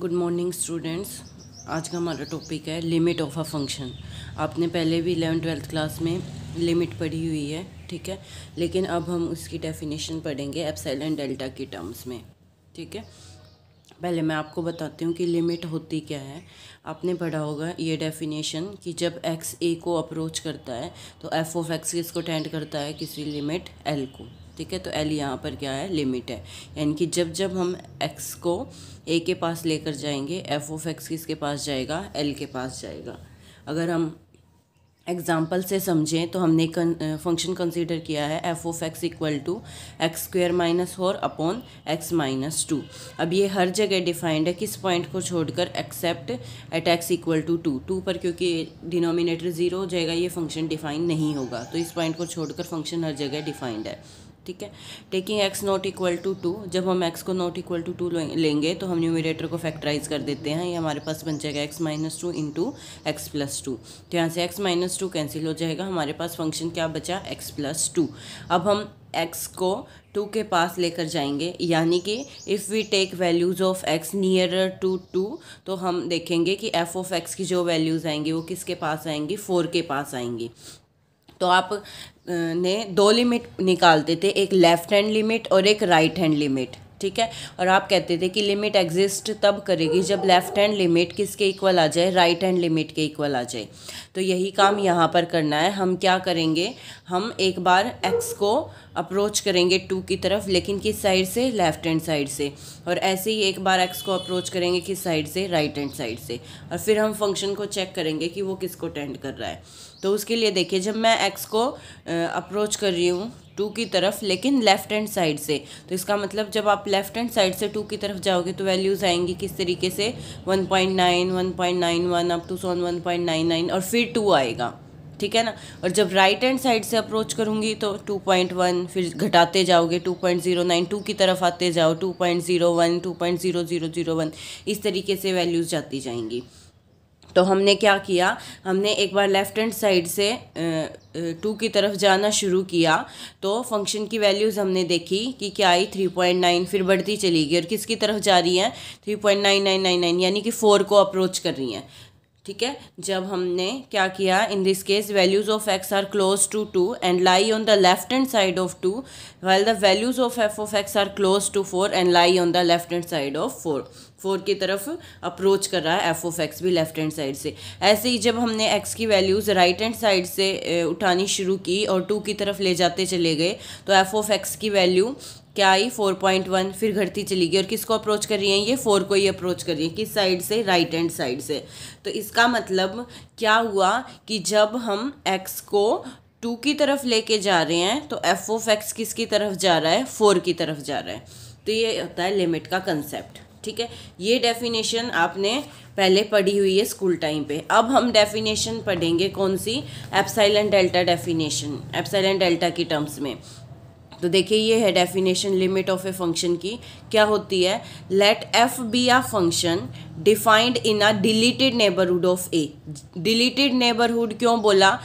good morning students आज का हमारा टॉपिक है लिमिट ऑफ अ फंक्शन आपने पहले भी इलेवन ट्वेल्थ क्लास में लिमिट पढ़ी हुई है ठीक है लेकिन अब हम उसकी डेफिनेशन पढ़ेंगे एंड डेल्टा की टर्म्स में ठीक है पहले मैं आपको बताती हूँ कि लिमिट होती क्या है आपने पढ़ा होगा ये डेफिनेशन कि जब एक्स ए को अप्रोच करता है तो एफ ऑफ एक्स किसको टेंड करता है किसी लिमिट एल को ठीक है तो एल यहाँ पर क्या है लिमिट है यानी कि जब जब हम एक्स को ए के पास लेकर जाएंगे एफ ऑफ एक्स किसके पास जाएगा एल के पास जाएगा अगर हम एग्ज़ाम्पल से समझें तो हमने फंक्शन कंसिडर किया है f of x equal to x square minus four upon x minus two अब ये हर जगह डिफाइंड है किस पॉइंट को छोड़कर except at x equal to two two पर क्योंकि डिनोमिनेटर ज़ीरो हो जाएगा ये फंक्शन डिफाइन नहीं होगा तो इस पॉइंट को छोड़कर फंक्शन हर जगह डिफाइंड है ठीक है taking x not equal to two जब हम एक्स को नॉट इक्वल टू टू लेंगे तो हम न्यूमिनेटर को फैक्टराइज कर देते हैं ये हमारे पास बन जाएगा x minus two into x plus two तो यहाँ से एक्स माइनस टू कैंसिल हो जाएगा हमारे पास फंक्शन क्या बचा एक्स प्लस टू अब हम एक्स को टू के पास लेकर जाएंगे यानी कि if we take values of x nearer to two तो हम देखेंगे कि एफ़ ऑफ एक्स की जो वैल्यूज़ आएंगी वो किसके पास आएंगी फोर के पास आएंगी तो आप ने दो लिमिट निकालते थे एक लेफ़्ट हैंड लिमिट और एक राइट हैंड लिमिट ठीक है और आप कहते थे कि लिमिट एग्जिस्ट तब करेगी जब लेफ़्ट हैंड लिमिट किसके इक्वल आ जाए राइट हैंड लिमिट के इक्वल आ जाए तो यही काम यहाँ पर करना है हम क्या करेंगे हम एक बार एक्स को अप्रोच करेंगे टू की तरफ लेकिन किस साइड से लेफ़्ट हैंड साइड से और ऐसे ही एक बार एक्स को अप्रोच करेंगे किस साइड से राइट हैंड साइड से और फिर हम फंक्शन को चेक करेंगे कि वो किसको टेंड कर रहा है तो उसके लिए देखिए जब मैं एक्स को अप्रोच कर रही हूँ टू की तरफ लेकिन लेफ़्ट हैंड साइड से तो इसका मतलब जब आप लेफ़्ट हैंड साइड से टू की तरफ जाओगे तो वैल्यूज़ आएंगी किस तरीके से 1.9, 1.91 अप टू नाइन 1.99 और फिर टू आएगा ठीक है ना और जब राइट हैंड साइड से अप्रोच करूँगी तो 2.1 फिर घटाते जाओगे 2.09 2 की तरफ आते जाओ 2.01 2.0001 इस तरीके से वैल्यूज़ जाती जाएंगी तो हमने क्या किया हमने एक बार लेफ़्ट हैंड साइड से टू की तरफ जाना शुरू किया तो फंक्शन की वैल्यूज़ हमने देखी कि क्या आई थ्री पॉइंट नाइन फिर बढ़ती चली गई और किसकी तरफ जा रही हैं three point nine nine nine nine यानी कि फ़ोर को अप्रोच कर रही हैं ठीक है जब हमने क्या किया in this case values of x are close to two and lie on the left hand side of two well the values of f of x are close to four and lie on the left hand side of four four की तरफ approach कर रहा है f of x भी left hand side से ऐसे ही जब हमने एक्स की वैल्यूज़ राइट हैंड साइड से उठानी शुरू की और टू की तरफ ले जाते चले गए तो एफ ऑफ एक्स की वैल्यू क्या आई फोर पॉइंट वन फिर घटती चली गई और किसको अप्रोच कर रही है ये फोर को ही अप्रोच कर रही है किस साइड से राइट हैंड साइड से तो इसका मतलब क्या हुआ कि जब हम एक्स को टू की तरफ लेके जा रहे हैं तो एफ ऑफ एक्स किसकी तरफ जा रहा है फोर की तरफ जा रहा है तो ये होता है लिमिट का कंसेप्ट ठीक है ये डेफिनेशन आपने पहले पढ़ी हुई है स्कूल टाइम पे अब हम डेफिनेशन पढ़ेंगे कौन सी epsilon delta definition epsilon delta की टर्म्स में तो देखिए ये है definition limit of a function की क्या होती है let f be a function defined in a deleted neighbourhood of a deleted neighbourhood क्यों बोला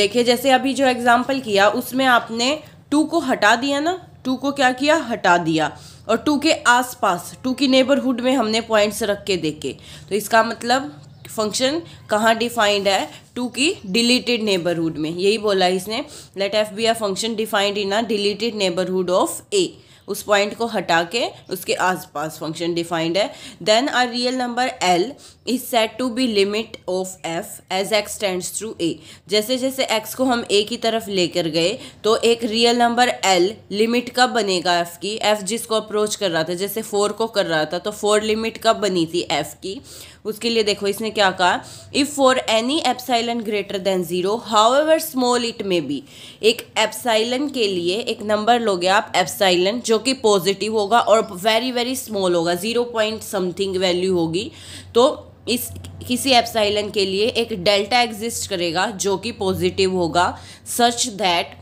देखिए जैसे अभी जो एग्जाम्पल किया उसमें आपने टू को हटा दिया ना टू को क्या किया हटा दिया और टू के आसपास टू की नेबरहुड में हमने पॉइंट्स रख के देखे तो इसका मतलब फंक्शन कहाँ डिफाइंड है टू की डिलीटेड नेबरहुड में यही बोला इसने let f be a function defined in a deleted neighbourhood of a उस पॉइंट को हटा के उसके आसपास फंक्शन डिफाइंड है then a real number l is set to be limit of f as x tends through a जैसे जैसे x को हम ए की तरफ लेकर गए तो एक रियल नंबर एल लिमिट कब बनेगा एफ की एफ जिसको अप्रोच कर रहा था जैसे फोर को कर रहा था तो फोर लिमिट कब बनी थी एफ की उसके लिए देखो इसने क्या कहा if for any epsilon greater than zero however small it may be एक एप्साइलन के लिए एक नंबर लोगे आप एप्साइलन जो कि पॉजिटिव होगा और वेरी वेरी स्मॉल होगा ज़ीरो पॉइंट समथिंग वैल्यू होगी तो इस किसी एप्साइलन के लिए एक डेल्टा एग्जिस्ट करेगा जो कि पॉजिटिव होगा such that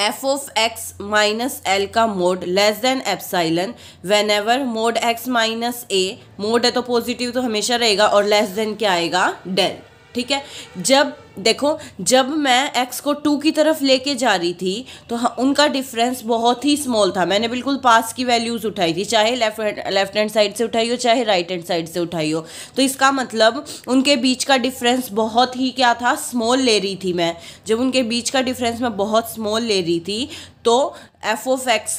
f of x minus l का mod less than epsilon whenever mod x minus a mod है तो पॉजिटिव तो हमेशा रहेगा और लेस देन क्या आएगा डेल ठीक है जब देखो जब मैं एक्स को टू की तरफ लेके जा रही थी तो हाँ, उनका डिफरेंस बहुत ही स्मॉल था मैंने बिल्कुल पास की वैल्यूज़ उठाई थी चाहे लेफ्ट लेफ्ट हैंड साइड से उठाई हो चाहे राइट हैंड साइड से उठाई हो तो इसका मतलब उनके बीच का डिफरेंस बहुत ही क्या था स्मॉल ले रही थी मैं जब उनके बीच का डिफरेंस मैं बहुत स्मॉल ले रही थी तो एफ ऑफ एक्स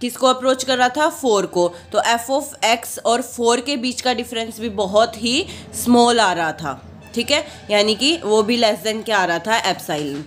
किसको अप्रोच कर रहा था फोर को तो एफ ऑफ एक्स और फोर के बीच का डिफरेंस भी बहुत ही स्मॉल आ रहा था ठीक है यानी कि वो भी लेस देन क्या आ रहा था एप्साइल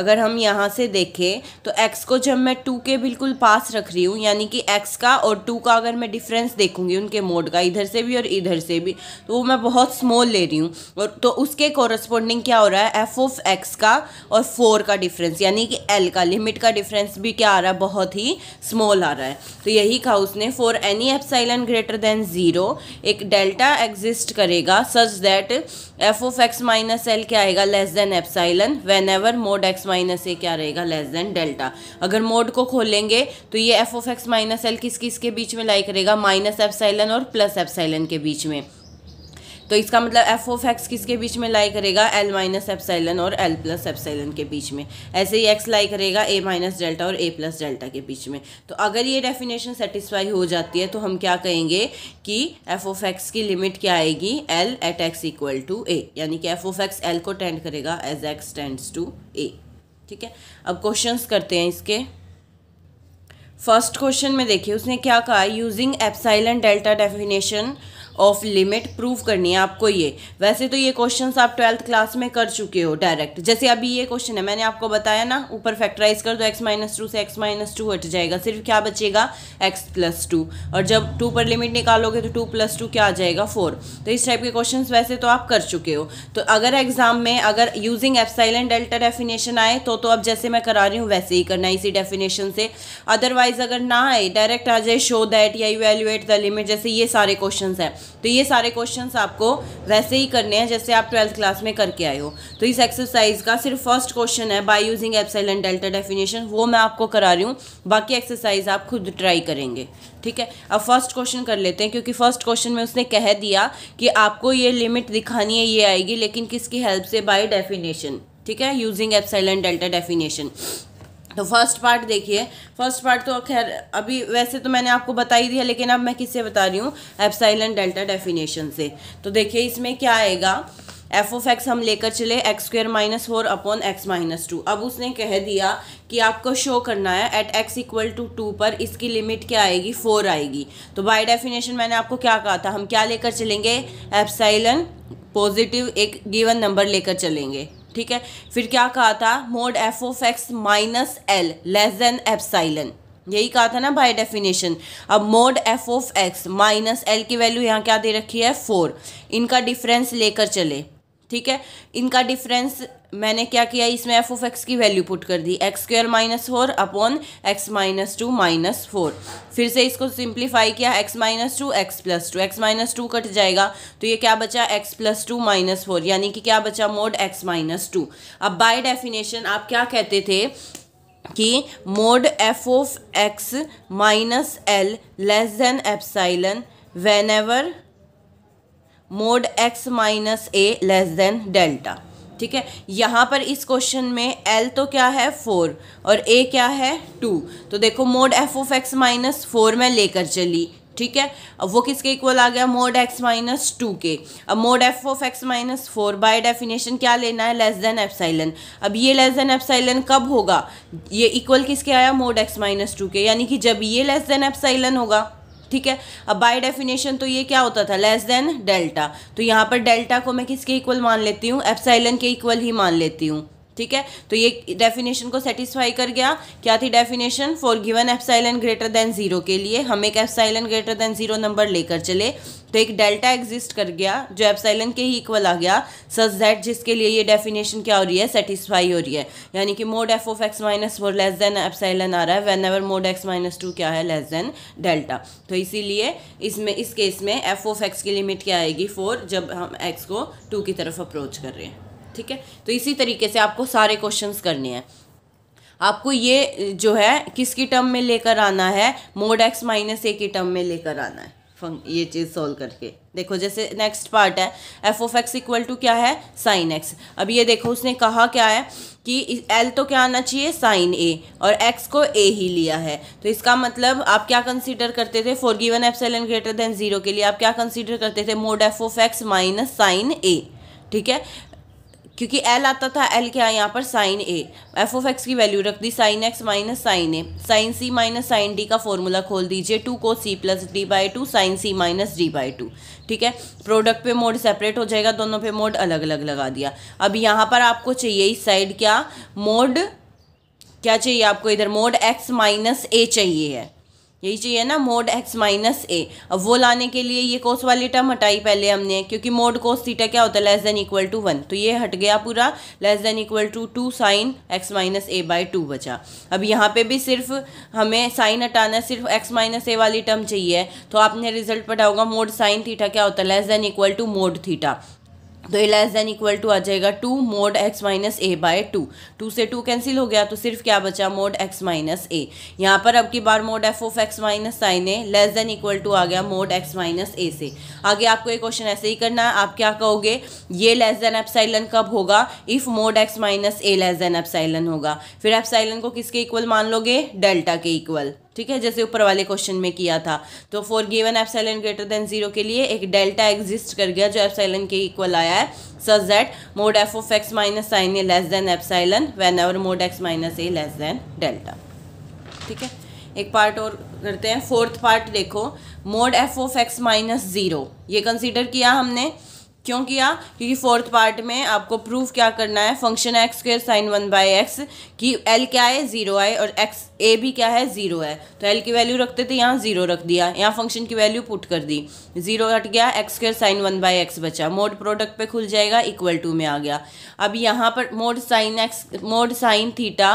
अगर हम यहाँ से देखें तो x को जब मैं टू के बिल्कुल पास रख रही हूँ यानी कि x का और टू का अगर मैं डिफरेंस देखूँगी उनके मोड का इधर से भी और इधर से भी तो वो मैं बहुत स्मॉल ले रही हूँ और तो उसके कॉरस्पॉन्डिंग क्या हो रहा है एफ ऑफ एक्स का और फोर का डिफरेंस यानी कि एल का लिमिट का डिफरेंस भी क्या आ रहा है बहुत ही स्मॉल आ रहा है तो यही कहा उसने for any f greater than zero एक डेल्टा एग्जिस्ट करेगा such that f of x minus l क्या आएगा less than epsilon whenever mod x minus a क्या रहेगा लेस देन डेल्टा अगर मोड को खोलेंगे तो ये f of x minus l किस किस के बीच में लाइक करेगा माइनस एप्साइलन और प्लस एप्साइलन के बीच में तो इसका मतलब एफ ऑफ एक्स किसके बीच में लाई करेगा एल माइनस एफसाइलन और एल प्लस एफसाइलन के बीच में ऐसे ही एक्स लाई करेगा ए माइनस डेल्टा और ए प्लस डेल्टा के बीच में तो अगर ये डेफिनेशन सेटिस्फाई हो जाती है तो हम क्या कहेंगे कि एफ ऑफ एक्स की लिमिट क्या आएगी l at x equal to a यानी कि एफ ऑफ एक्स एल को टेंड करेगा as x tends to a ठीक है अब क्वेश्चन करते हैं इसके फर्स्ट क्वेश्चन में देखिए उसने क्या कहा using epsilon delta definition of limit prove करनी है आपको ये वैसे तो ये क्वेश्चन आप ट्वेल्थ क्लास में कर चुके हो डायरेक्ट जैसे अभी ये क्वेश्चन है मैंने आपको बताया ना ऊपर फैक्टराइज कर दो एक्स माइनस टू से एक्स माइनस टू हट जाएगा सिर्फ क्या बचेगा एक्स प्लस टू और जब टू पर लिमिट निकालोगे तो टू प्लस टू क्या आ जाएगा फोर तो इस टाइप के क्वेश्चन वैसे तो आप कर चुके हो तो अगर एग्जाम में अगर यूजिंग एफसाइलेंट डेल्टा डेफिनेशन आए तो तो अब जैसे मैं करा रही हूँ वैसे ही करना इसी डेफिनेशन से अदरवाइज अगर ना आए डायरेक्ट आ जाए शो दैट या इवेल्युएट द लिमिट जैसे ये सारे क्वेश्चन हैं तो ये सारे क्वेश्चंस आपको वैसे ही करने हैं जैसे आप ट्वेल्थ क्लास में करके आए हो तो इस एक्सरसाइज का सिर्फ फर्स्ट क्वेश्चन है by using epsilon and delta definition वो मैं आपको करा रही हूँ बाकी एक्सरसाइज आप खुद ट्राई करेंगे ठीक है अब फर्स्ट क्वेश्चन कर लेते हैं क्योंकि फर्स्ट क्वेश्चन में उसने कह दिया कि आपको ये लिमिट दिखानी है ये आएगी लेकिन किसकी हेल्प से बाई डेफिनेशन ठीक है using epsilon and delta definition तो फर्स्ट पार्ट देखिए फर्स्ट पार्ट तो खैर अभी वैसे तो मैंने आपको बता ही दिया लेकिन अब मैं किससे बता रही हूँ एप्साइलन डेल्टा डेफिनेशन से तो देखिए इसमें क्या आएगा एफ ऑफ एक्स हम लेकर चले x square minus four upon x minus two अब उसने कह दिया कि आपको शो करना है at x equal to two पर इसकी लिमिट क्या आएगी फोर आएगी तो बाय डेफिनेशन मैंने आपको क्या कहा था हम क्या लेकर चलेंगे एप्साइलन पॉजिटिव एक गिवन नंबर लेकर चलेंगे ठीक है फिर क्या कहा था mod f of x minus l less than epsilon यही कहा था ना बाय डेफिनेशन अब mod f of x minus l की वैल्यू यहाँ क्या दे रखी है फोर इनका डिफरेंस लेकर चले ठीक है इनका डिफरेंस मैंने क्या किया इसमें एफ ऑफ एक्स की वैल्यू पुट कर दी x square minus four upon x minus two minus four फिर से इसको सिंप्लीफाई किया x minus two x plus two x minus two cut जाएगा तो ये क्या बचा x plus two minus four यानी कि क्या बचा मोड एक्स माइनस टू अब बाय डेफिनेशन आप क्या कहते थे कि mod f of x minus l less than epsilon whenever mod x minus a less than delta ठीक है यहाँ पर इस क्वेश्चन में एल तो क्या है फोर और ए क्या है टू तो देखो mod f of x minus four में लेकर चली ठीक है अब वो किसके इक्वल आ गया मोड एक्स माइनस टू के अब mod f of x minus four by definition क्या लेना है लेस देन एप्साइलन अब ये लेस देन एफसाइलन कब होगा ये इक्वल किसके आया मोड एक्स माइनस टू के यानी कि जब ये लेस देन एफसाइलन होगा ठीक है अब बाय डेफिनेशन तो ये क्या होता था लेस देन डेल्टा तो यहाँ पर डेल्टा को मैं किसके इक्वल मान लेती हूँ एफसाइलन के इक्वल ही मान लेती हूँ ठीक है तो ये डेफिनेशन को सेटिस्फाई कर गया क्या थी definition for given epsilon greater than zero के लिए हम एक epsilon greater than zero number लेकर चले तो एक डेल्टा एग्जिस्ट कर गया जो एफसाइलन के ही इक्वल आ गया सच दैट जिसके लिए ये डेफिनेशन क्या हो रही है सेटिस्फाई हो रही है यानी कि mod f of x minus four less than epsilon आ रहा है whenever mod x minus two क्या है लेस देन डेल्टा तो इसीलिए इसमें इस केस में एफ ऑफ एक्स की लिमिट क्या आएगी फोर जब हम एक्स को टू की तरफ अप्रोच कर रहे हैं ठीक है तो इसी तरीके से आपको सारे क्वेश्चन करने हैं आपको ये जो है किसकी टर्म में लेकर आना है मोड एक्स माइनस ए की टर्म में लेकर आना है फंक ये चीज़ सॉल्व करके देखो जैसे नेक्स्ट पार्ट है f of x equal to क्या है साइन एक्स अब ये देखो उसने कहा क्या है कि एल तो क्या आना चाहिए साइन ए और एक्स को ए ही लिया है तो इसका मतलब आप क्या कंसीडर करते थे for given epsilon greater than zero के लिए आप क्या कंसीडर करते थे mod f of x minus sine a ठीक है क्योंकि एल आता था एल क्या है यहाँ पर sine a f of x की वैल्यू रख दी sine x minus sine a sine c minus sine d का फॉर्मूला खोल दीजिए टू को c plus d by two sine c minus d by two ठीक है प्रोडक्ट पे मोड सेपरेट हो जाएगा दोनों पे मोड अलग अलग लगा दिया अब यहाँ पर आपको चाहिए इस साइड क्या मोड क्या चाहिए आपको इधर मोड एक्स माइनस ए चाहिए है यही चाहिए ना मोड एक्स माइनस ए अब वो लाने के लिए ये कोस वाली टर्म हटाई पहले हमने क्योंकि मोड कोस थीटा क्या होता है less than equal to one तो ये हट गया पूरा less than equal to two sine x minus a by two बचा अब यहाँ पे भी सिर्फ हमें साइन हटाना सिर्फ एक्स माइनस ए वाली टर्म चाहिए तो आपने रिजल्ट पढ़ा होगा मोड साइन थीटा क्या होता है less than equal to mod theta तो a less than equal to आ जाएगा two mod x minus a by two two से टू कैंसिल हो गया तो सिर्फ क्या बचा मोड एक्स माइनस ए यहाँ पर अब की बार mod f of x minus sine a less than equal to आ गया मोड एक्स माइनस ए से आगे आपको एक क्वेश्चन ऐसे ही करना है आप क्या कहोगे ये लेस देन एप्साइलन कब होगा if mod x minus a less than epsilon होगा फिर एप्साइलन को किसके इक्वल मान लोगे डेल्टा के इक्वल ठीक है जैसे ऊपर वाले क्वेश्चन में किया था तो for given epsilon greater than zero के लिए एक डेल्टा एग्जिस्ट कर गया जो एप्साइलन के इक्वल आया है such that mod f of x minus sine a less than epsilon whenever mod x minus a less than delta ठीक है एक पार्ट और करते हैं फोर्थ पार्ट देखो mod f of x minus zero ये कंसिडर किया हमने क्यों किया क्योंकि फोर्थ पार्ट में आपको प्रूफ क्या करना है function x square sine one by x कि एल क्या है ज़ीरो आए और एक्स ए भी क्या है ज़ीरो है तो एल की वैल्यू रखते थे यहाँ ज़ीरो रख दिया यहाँ फंक्शन की वैल्यू पुट कर दी ज़ीरो हट गया x square sine one by x बचा मोड प्रोडक्ट पे खुल जाएगा इक्वल टू में आ गया अब यहाँ पर mod sine x mod sine theta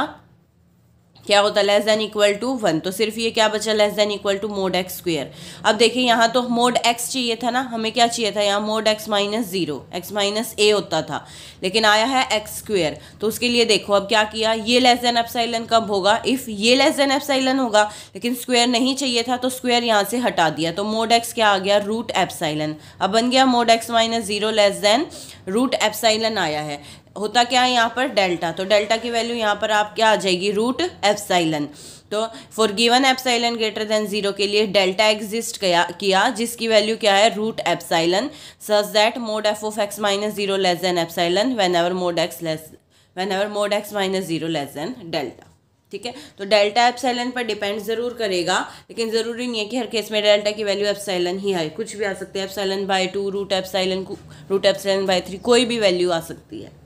क्या होता है less than equal to one तो सिर्फ ये क्या बचा less than equal to mod x square अब देखिए यहाँ तो मोड एक्स चाहिए था ना हमें क्या चाहिए था यहाँ mod x minus zero x minus a होता था लेकिन आया है एक्स स्क्वेयर तो उसके लिए देखो अब क्या किया ये लेस देन एप्साइलन कब होगा इफ़ ये लेस देन एप्साइलन होगा लेकिन स्क्वेयर नहीं चाहिए था तो स्क्वेयर यहाँ से हटा दिया तो मोड एक्स क्या आ गया रूट एप्साइलन अब बन गया mod x minus zero less than root epsilon आया है होता क्या है यहाँ पर डेल्टा तो डेल्टा की वैल्यू यहाँ पर आप क्या आ जाएगी रूट एफसाइलन तो for given epsilon greater than zero के लिए डेल्टा एग्जिस्ट किया जिसकी वैल्यू क्या है root epsilon such that mod f of x minus zero less than epsilon whenever mod x less whenever mod x minus zero less than delta ठीक है तो delta epsilon पर depend ज़रूर करेगा लेकिन ज़रूरी नहीं है कि हर केस में डेल्टा की वैल्यू एप्साइलन ही आए कुछ भी आ सकती है epsilon by two root epsilon root epsilon by three कोई भी वैल्यू आ सकती है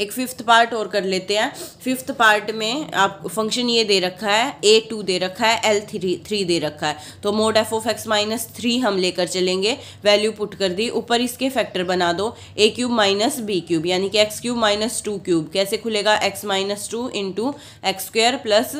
एक फिफ्थ पार्ट और कर लेते हैं फिफ्थ पार्ट में आप फंक्शन ये दे रखा है ए टू दे रखा है एल थ्री थ्री दे रखा है तो mod f of x minus three हम लेकर चलेंगे वैल्यू पुट कर दी ऊपर इसके फैक्टर बना दो a cube minus b cube यानी कि x cube minus two cube कैसे खुलेगा x minus two into x square plus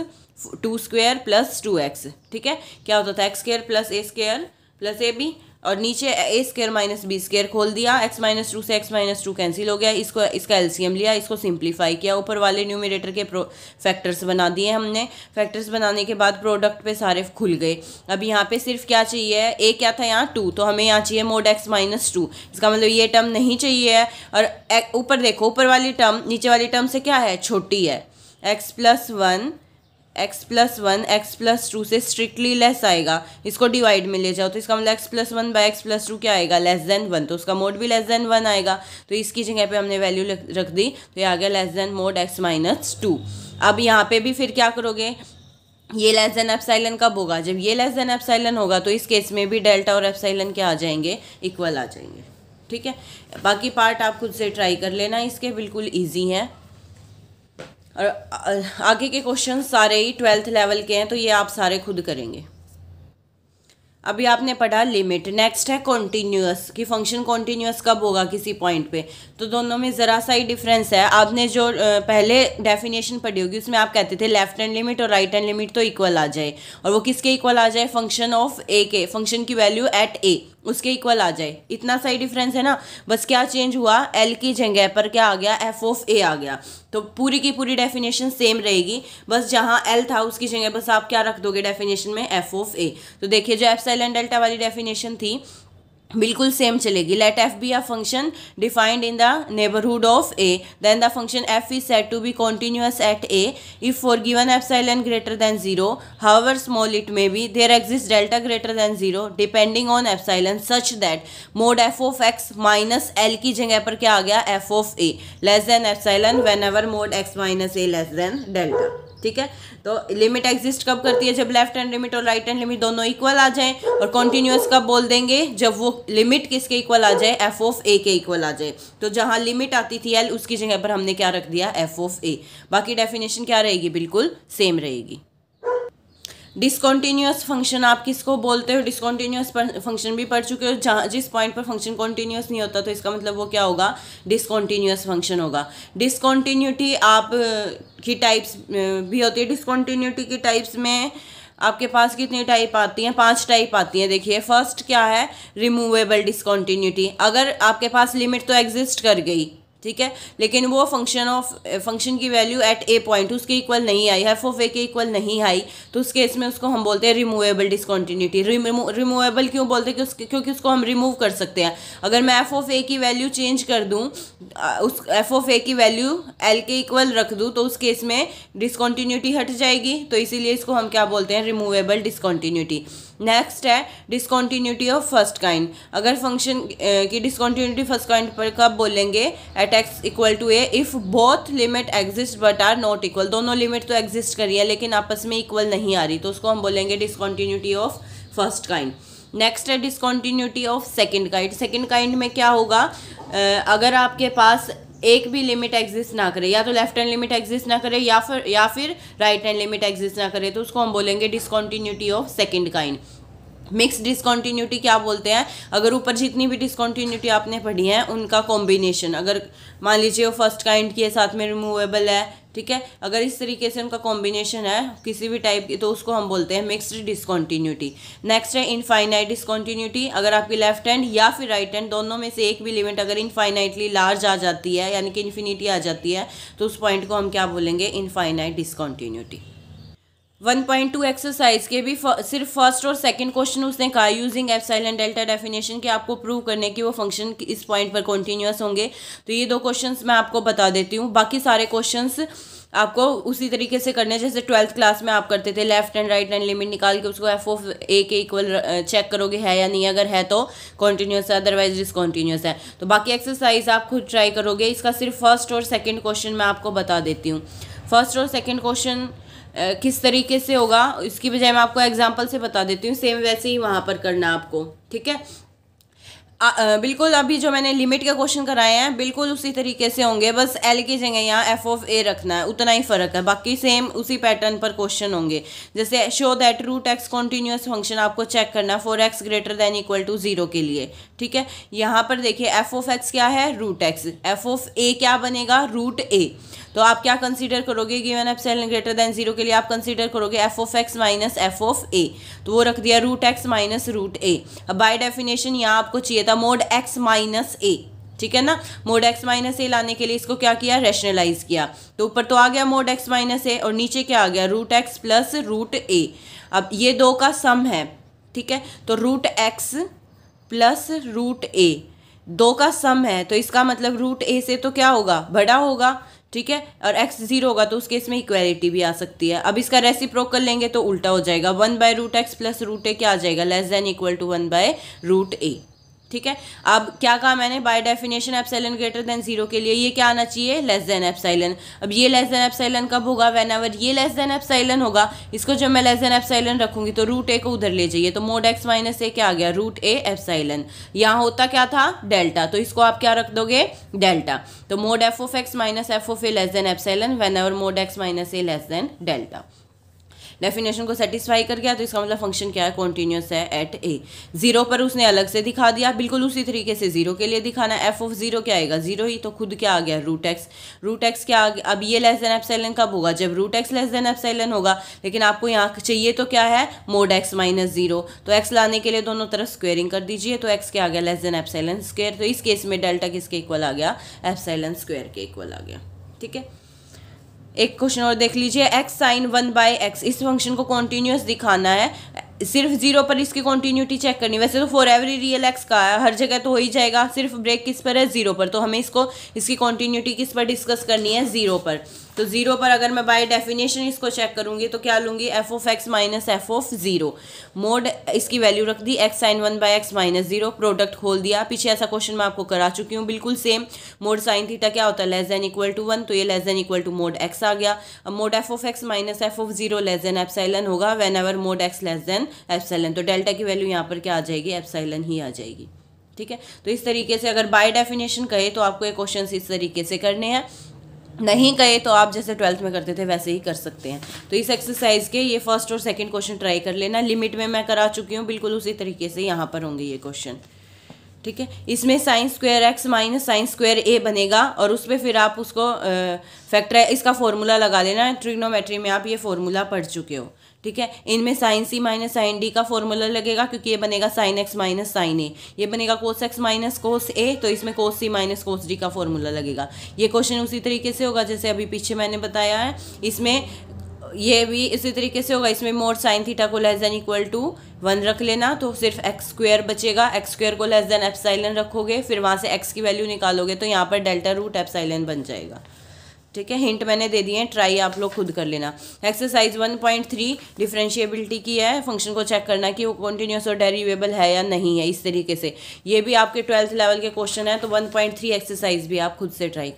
two square plus two x ठीक है क्या होता था x square plus a square plus a b और नीचे a square minus b square खोल दिया एक्स माइनस टू से एक्स माइनस टू कैंसिल हो गया इसको इसका एलसीएम लिया इसको सिंप्लीफाई किया ऊपर वाले न्यूमिनेटर के प्रो फैक्टर्स बना दिए हमने फैक्टर्स बनाने के बाद प्रोडक्ट पे सारे खुल गए अब यहाँ पे सिर्फ क्या चाहिए ए क्या था यहाँ टू तो हमें यहाँ चाहिए मोड एक्स माइनस टू इसका मतलब ये टर्म नहीं चाहिए है और ऊपर देखो ऊपर वाली टर्म नीचे वाली टर्म से क्या है छोटी है x plus one x plus one x plus two से स्ट्रिक्टली लेस आएगा इसको डिवाइड में ले जाओ तो इसका मतलब x plus one by x plus two क्या आएगा लेस देन वन तो उसका मोड भी लेस देन वन आएगा तो इसकी जगह पे हमने वैल्यू रख दी तो ये आ गया less than mod x minus two अब यहाँ पे भी फिर क्या करोगे ये लेस देन एप्साइलन कब होगा जब ये लेस देन एप्साइलन होगा तो इस केस में भी डेल्टा और एप्साइलन क्या आ जाएंगे इक्वल आ जाएंगे ठीक है बाकी पार्ट आप खुद से ट्राई कर लेना इसके बिल्कुल ईजी हैं और आगे के क्वेश्चन सारे ही ट्वेल्थ लेवल के हैं तो ये आप सारे खुद करेंगे अभी आपने पढ़ा लिमिट नेक्स्ट है कॉन्टीन्यूस कि फंक्शन कॉन्टीन्यूस कब होगा किसी पॉइंट पे तो दोनों में ज़रा सा ही डिफरेंस है आपने जो पहले डेफिनेशन पढ़ी होगी उसमें आप कहते थे लेफ्ट हैंड लिमिट और राइट हैंड लिमिट तो इक्वल आ जाए और वो किसके इक्वल आ जाए फंक्शन ऑफ ए के फंक्शन की वैल्यू एट ए उसके इक्वल आ जाए इतना सही डिफरेंस है ना बस क्या चेंज हुआ एल की जगह पर क्या आ गया एफ ऑफ ए आ गया तो पूरी की पूरी डेफिनेशन सेम रहेगी बस जहाँ एल था उसकी जगह बस आप क्या रख दोगे डेफिनेशन में एफ ऑफ ए तो देखिए जो एफ सेल डेल्टा वाली डेफिनेशन थी बिल्कुल सेम चलेगी let f be a function defined in the neighbourhood of a then the function f is set to be continuous at a if for given epsilon greater than zero however small it may be there exist delta greater than zero depending on epsilon such that mod f of x minus l की जगह पर क्या आ गया F of a less than epsilon whenever mod x minus a less than delta ठीक है तो limit exist कब करती है जब लेफ्ट हैंड लिमिट और राइट हैंड लिमिट दोनों इक्वल आ जाए और कॉन्टिन्यूस कब बोल देंगे जब वो लिमिट किसके इक्वल आ जाए एफ ऑफ ए के इक्वल आ जाए तो जहाँ लिमिट आती थी एल उसकी जगह पर हमने क्या रख दिया एफ ऑफ ए बाकी डेफिनेशन क्या रहेगी बिल्कुल सेम रहेगी डिसकॉन्टीन्यूस फंक्शन आप किसको बोलते हो डिसकॉन्टीन्यूस फंक्शन भी पढ़ चुके हो जहाँ जिस पॉइंट पर फंक्शन कॉन्टीन्यूस नहीं होता तो इसका मतलब वो क्या होगा डिसकॉन्टीन्यूस फंक्शन होगा डिसकॉन्टीन्यूटी आप की टाइप्स भी होती है डिसकॉन्टीन्यूटी की टाइप्स में आपके पास कितनी टाइप आती हैं पांच टाइप आती हैं देखिए फर्स्ट क्या है रिमूवेबल डिसकॉन्टीन्यूटी अगर आपके पास लिमिट तो एग्जिस्ट कर गई ठीक है लेकिन वो फंक्शन ऑफ फंक्शन की वैल्यू एट ए पॉइंट उसके इक्वल नहीं आई एफ ऑफ ए के इक्वल नहीं आई तो उस केस में उसको हम बोलते हैं रिमूवेबल डिसकॉन्टीन्यूटी रिमूवेबल क्यों बोलते हैं कि उसके क्योंकि उसको हम रिमूव कर सकते हैं अगर मैं एफ ऑफ ए की वैल्यू चेंज कर दूँ उस एफ ऑफ ए की वैल्यू एल के इक्वल रख दूँ तो उस केस में डिसकॉन्टीन्यूटी हट जाएगी तो इसीलिए इसको हम क्या बोलते हैं रिमूवेबल डिसकॉन्टीन्यूटी नेक्स्ट है डिस्कॉन्टीन्यूटी ऑफ फर्स्ट काइंड अगर फंक्शन की डिसकॉन्टीन्यूटी फर्स्ट काइंड पर कब बोलेंगे at x equal to a if both limit exist but are not equal दोनों लिमिट तो एग्जिस्ट करी है लेकिन आपस में इक्वल नहीं आ रही तो उसको हम बोलेंगे discontinuity of first kind next है discontinuity of second kind second kind में क्या होगा अगर आपके पास एक भी लिमिट एग्जिस्ट ना करे या तो लेफ्ट हैंड लिमिट एग्जिस्ट ना करे या फिर या फिर राइट हैंड लिमिट एग्जिस्ट ना करे तो उसको हम बोलेंगे discontinuity of second kind mixed discontinuity क्या बोलते हैं अगर ऊपर जितनी भी डिसकॉन्टीन्यूटी आपने पढ़ी है उनका कॉम्बिनेशन अगर मान लीजिए वो फर्स्ट काइंड के साथ में रिमूवेबल है ठीक है अगर इस तरीके से उनका कॉम्बिनेशन है किसी भी टाइप की तो उसको हम बोलते हैं मिक्स्ड डिसकॉन्टीन्यूटी नेक्स्ट है इनफाइनाइट डिसकॉन्टीन्यूटी अगर आपकी लेफ्ट हैंड या फिर राइट हैंड दोनों में से एक भी लिमिट अगर इनफाइनाइटली लार्ज आ जाती है यानी कि इन्फिनिटी आ जाती है तो उस पॉइंट को हम क्या बोलेंगे infinite discontinuity one point two exercise के भी सिर्फ फर्स्ट और सेकंड क्वेश्चन उसने कहा using epsilon delta definition के आपको प्रूव करने की वो फंक्शन इस पॉइंट पर कॉन्टीन्यूस होंगे तो ये दो क्वेश्चन मैं आपको बता देती हूँ बाकी सारे क्वेश्चन आपको उसी तरीके से करने जैसे ट्वेल्थ क्लास में आप करते थे left hand right hand limit निकाल के उसको एफ ऑफ ए के इक्वल चेक करोगे है या नहीं अगर है तो कॉन्टीन्यूस है अदरवाइज डिसकॉन्टीन्यूस है तो बाकी एक्सरसाइज आप खुद ट्राई करोगे इसका सिर्फ फर्स्ट और सेकेंड क्वेश्चन मैं आपको बता देती हूँ फर्स्ट और सेकेंड क्वेश्चन किस तरीके से होगा इसकी बजाय मैं आपको एग्जाम्पल से बता देती हूँ सेम वैसे ही वहाँ पर करना आपको ठीक है आ, आ, बिल्कुल अभी जो मैंने लिमिट के क्वेश्चन कराए हैं बिल्कुल उसी तरीके से होंगे बस एल की जगह यहाँ एफ ऑफ ए रखना है उतना ही फ़र्क है बाकी सेम उसी पैटर्न पर क्वेश्चन होंगे जैसे show that root x continuous function आपको चेक करना for x greater than equal to zero के लिए ठीक है यहाँ पर देखिए एफ ऑफ एक्स क्या है root x f of a क्या बनेगा रूट ए तो आप क्या कंसिडर करोगे given epsilon greater than zero के लिए आप कंसिडर करोगे f of x minus f of a तो वो रख दिया root x minus root a अब बाई डेफिनेशन यहाँ आपको चाहिए था the mod x minus a ठीक है ना मोड एक्स माइनस ए लाने के लिए इसको क्या किया रेशनलाइज किया तो ऊपर तो आ गया मोड एक्स माइनस ए और नीचे क्या आ गया root x plus root a अब ये दो का सम है ठीक है तो root x plus root a दो का सम है तो इसका मतलब रूट ए से तो क्या होगा बड़ा होगा ठीक है और एक्स जीरो होगा तो उसके इसमें इक्वेलिटी भी आ सकती है अब इसका रेसिप्रोकल लेंगे तो उल्टा हो जाएगा one by root x plus root a क्या आ जाएगा less than equal to one by root a ठीक है अब क्या कहा मैंने by definition epsilon greater than zero के लिए ये क्या आना चाहिए लेस देन एप्साइलन अब ये लेस देन एप्साइलन कब होगा वेन एवर ये लेस देन एप्साइलन होगा इसको जब मैं लेस देन एप्साइलन रखूंगी तो रूट ए को उधर ले जाइए तो मोड एक्स माइनस ए क्या आ गया रूट ए एप्साइलन यहाँ होता क्या था डेल्टा तो इसको आप क्या रख दोगे डेल्टा तो mod f of x minus f of a less than epsilon whenever mod x minus a less than delta definition को सेटिस्फाई कर गया तो इसका मतलब फंक्शन क्या है कॉन्टीन्यूस है एट ए जीरो पर उसने अलग से दिखा दिया बिल्कुल उसी तरीके से जीरो के लिए दिखाना एफ ऑफ जीरो क्या आएगा जीरो ही तो खुद क्या आ गया रूट एक्स रूट एक्स क्या आ गया अब ये लेस देन एप्सलन कब होगा जब root x less than epsilon होगा लेकिन आपको यहाँ चाहिए तो क्या है मोड एक्स माइनस जीरो तो एक्स लाने के लिए दोनों तरफ स्क्वेयरिंग कर दीजिए तो एक्स क्या आ गया लेस देन एप्सलन स्क्वेयर तो इस केस में डेल्टा किसके इक्वल आ गया एप्सलन स्क्वेयर के इक्वल आ गया ठीक है एक क्वेश्चन और देख लीजिए x sine one by x इस फंक्शन को कॉन्टिन्यूस दिखाना है सिर्फ जीरो पर इसकी कॉन्टीन्यूटी चेक करनी वैसे तो फॉर एवरी रियल एक्स का है हर जगह तो हो ही जाएगा सिर्फ ब्रेक किस पर है जीरो पर तो हमें इसको इसकी कॉन्टीन्यूटी किस पर डिस्कस करनी है जीरो पर तो ज़ीरो पर अगर मैं बाय डेफिनेशन इसको चेक करूंगी तो क्या लूंगी f of x minus f of zero mod इसकी वैल्यू रख दी x sine one by x minus zero product खोल दिया पीछे ऐसा क्वेश्चन मैं आपको करा चुकी हूँ बिल्कुल सेम मोड साइन थीटा क्या होता है less than equal to one तो ये less than equal to mod x आ गया अब mod f of x minus f of zero less than epsilon होगा whenever mod x less than epsilon तो डेल्टा की वैल्यू यहाँ पर क्या आ जाएगी एप्साइलन ही आ जाएगी ठीक है तो इस तरीके से अगर बाय डेफिनेशन कहे तो आपको ये क्वेश्चन इस तरीके से करने हैं नहीं गए तो आप जैसे ट्वेल्थ में करते थे वैसे ही कर सकते हैं तो इस एक्सरसाइज के ये फर्स्ट और सेकंड क्वेश्चन ट्राई कर लेना लिमिट में मैं करा चुकी हूँ बिल्कुल उसी तरीके से यहाँ पर होंगे ये क्वेश्चन ठीक है इसमें sine square x minus sine square a बनेगा और उस पर फिर आप उसको फैक्टर इसका फॉर्मूला लगा लेना ट्रिग्नोमेट्री में आप ये फॉर्मूला पढ़ चुके हो ठीक है इनमें sine c minus sine d का फॉर्मूला लगेगा क्योंकि ये बनेगा sine x minus sine a ये बनेगा cos x minus cos a तो इसमें cos c minus cos d का फॉर्मूला लगेगा ये क्वेश्चन उसी तरीके से होगा जैसे अभी पीछे मैंने बताया है इसमें ये भी इसी तरीके से होगा इसमें मोर साइन थीटा को less than equal to one रख लेना तो सिर्फ एक्स स्क्वेयर बचेगा एक्स स्क्वेयर को लेस देन एप्साइलन रखोगे फिर वहाँ से एक्स की वैल्यू निकालोगे तो यहाँ पर डेल्टा रूट एप्साइलन बन जाएगा ठीक है हिंट मैंने दे दिए हैं ट्राई आप लोग खुद कर लेना exercise one point three differentiability की है फंक्शन को चेक करना कि वो कॉन्टीन्यूस और डेरिवेबल है या नहीं है इस तरीके से ये भी आपके ट्वेल्थ लेवल के क्वेश्चन है तो वन पॉइंट थ्री एक्सरसाइज भी आप खुद से ट्राई